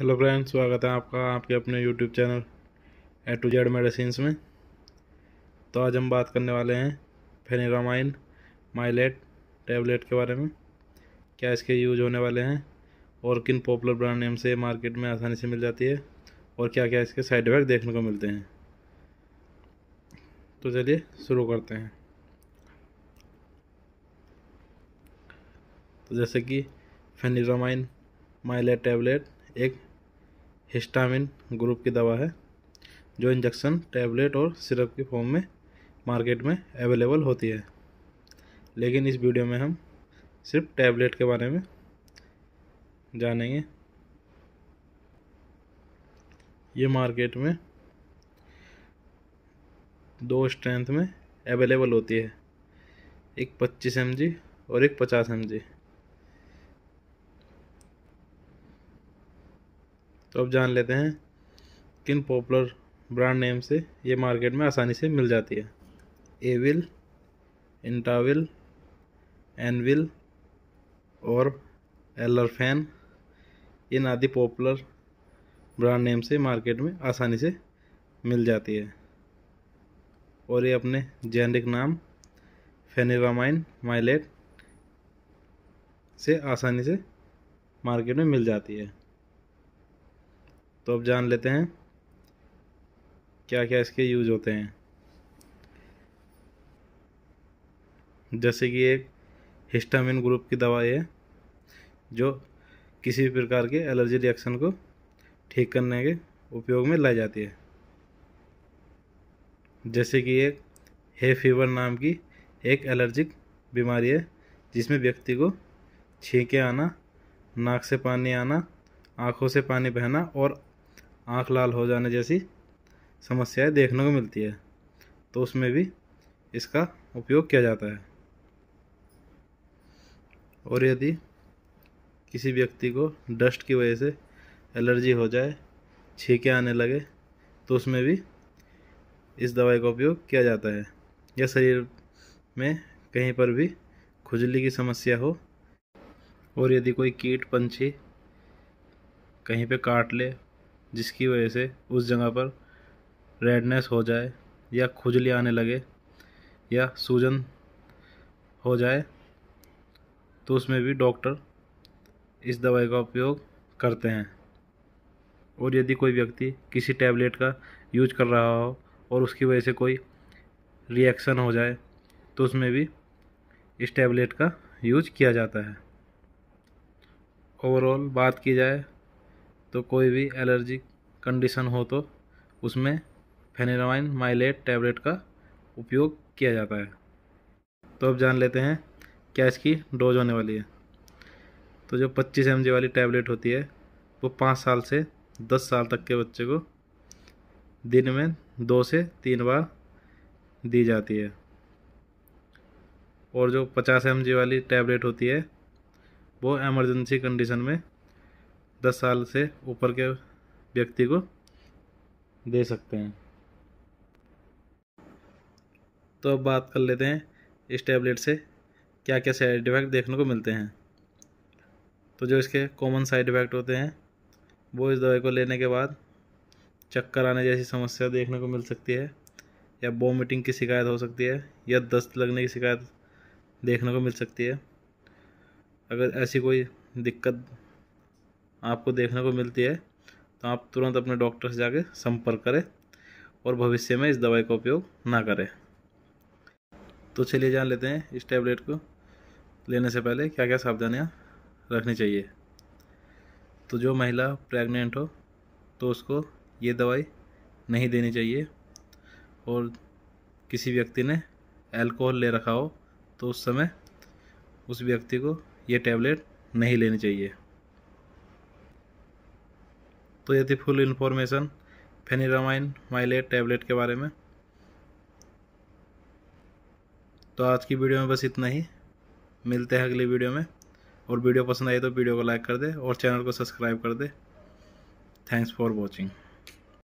hello friend स्वागत है आपका आपके अपने YouTube channel A to Z medicine में तो आज हम बात करने वाले हैं फेनिरामाइन माइलेट टैबलेट के बारे में क्या इसके यूज होने वाले हैं और किन पॉपुलर ब्रांड नेम से मार्केट में आसानी से मिल जाती है और क्या क्या इसके साइड इफेक्ट देखने को मिलते हैं तो चलिए शुरू करते हैं तो जैसे कि फेनिरामाइन माइलेट टैबलेट एक हिस्टामिन ग्रुप की दवा है जो इंजेक्शन टैबलेट और सिरप के फॉर्म में मार्केट में अवेलेबल होती है लेकिन इस वीडियो में हम सिर्फ टैबलेट के बारे में जानेंगे ये मार्केट में दो स्ट्रेंथ में अवेलेबल होती है एक पच्चीस एम और एक पचास एम तो अब जान लेते हैं किन पॉपुलर ब्रांड नेम से ये मार्केट में आसानी से मिल जाती है एविल इंटाविल एनविल और एलरफैन इन आदि पॉपुलर ब्रांड नेम से मार्केट में आसानी से मिल जाती है और ये अपने जेनरिक नाम फेनिरामाइन माइलेट से आसानी से मार्केट में मिल जाती है तो अब जान लेते हैं क्या क्या इसके यूज होते हैं जैसे कि एक हिस्टामिन ग्रुप की दवाई है जो किसी भी प्रकार के एलर्जी रिएक्शन को ठीक करने के उपयोग में लाई जाती है जैसे कि एक हे फीवर नाम की एक एलर्जिक बीमारी है जिसमें व्यक्ति को छींके आना नाक से पानी आना आँखों से पानी बहना और आँख लाल हो जाने जैसी समस्याएं देखने को मिलती है तो उसमें भी इसका उपयोग किया जाता है और यदि किसी व्यक्ति को डस्ट की वजह से एलर्जी हो जाए छीके आने लगे तो उसमें भी इस दवाई का उपयोग किया जाता है या शरीर में कहीं पर भी खुजली की समस्या हो और यदि कोई कीट पंछी कहीं पे काट ले जिसकी वजह से उस जगह पर रेडनेस हो जाए या खुजली आने लगे या सूजन हो जाए तो उसमें भी डॉक्टर इस दवाई का उपयोग करते हैं और यदि कोई व्यक्ति किसी टैबलेट का यूज कर रहा हो और उसकी वजह से कोई रिएक्शन हो जाए तो उसमें भी इस टैबलेट का यूज किया जाता है ओवरऑल बात की जाए तो कोई भी एलर्जी कंडीशन हो तो उसमें फेनेरामाइन माइलेट टैबलेट का उपयोग किया जाता है तो अब जान लेते हैं क्या इसकी डोज होने वाली है तो जो 25 एम वाली टैबलेट होती है वो पाँच साल से दस साल तक के बच्चे को दिन में दो से तीन बार दी जाती है और जो 50 एम वाली टैबलेट होती है वो एमरजेंसी कंडीशन में दस साल से ऊपर के व्यक्ति को दे सकते हैं तो अब बात कर लेते हैं इस टैबलेट से क्या क्या साइड इफ़ेक्ट देखने को मिलते हैं तो जो इसके कॉमन साइड इफ़ेक्ट होते हैं वो इस दवाई को लेने के बाद चक्कर आने जैसी समस्या देखने को मिल सकती है या वॉमिटिंग की शिकायत हो सकती है या दस्त लगने की शिकायत देखने को मिल सकती है अगर ऐसी कोई दिक्कत आपको देखने को मिलती है तो आप तुरंत अपने डॉक्टर से जाके संपर्क करें और भविष्य में इस दवाई का उपयोग ना करें तो चलिए जान लेते हैं इस टैबलेट को लेने से पहले क्या क्या सावधानियाँ रखनी चाहिए तो जो महिला प्रेग्नेंट हो तो उसको ये दवाई नहीं देनी चाहिए और किसी व्यक्ति ने अल्कोहल ले रखा हो तो उस समय उस व्यक्ति को ये टैबलेट नहीं लेनी चाहिए तो ये थी full information pheniramine maleate tablet के बारे में तो आज की वीडियो में बस इतना ही मिलते हैं अगली वीडियो में और वीडियो पसंद आई तो वीडियो को लाइक कर दे और चैनल को सब्सक्राइब कर दे थैंक्स फॉर वॉचिंग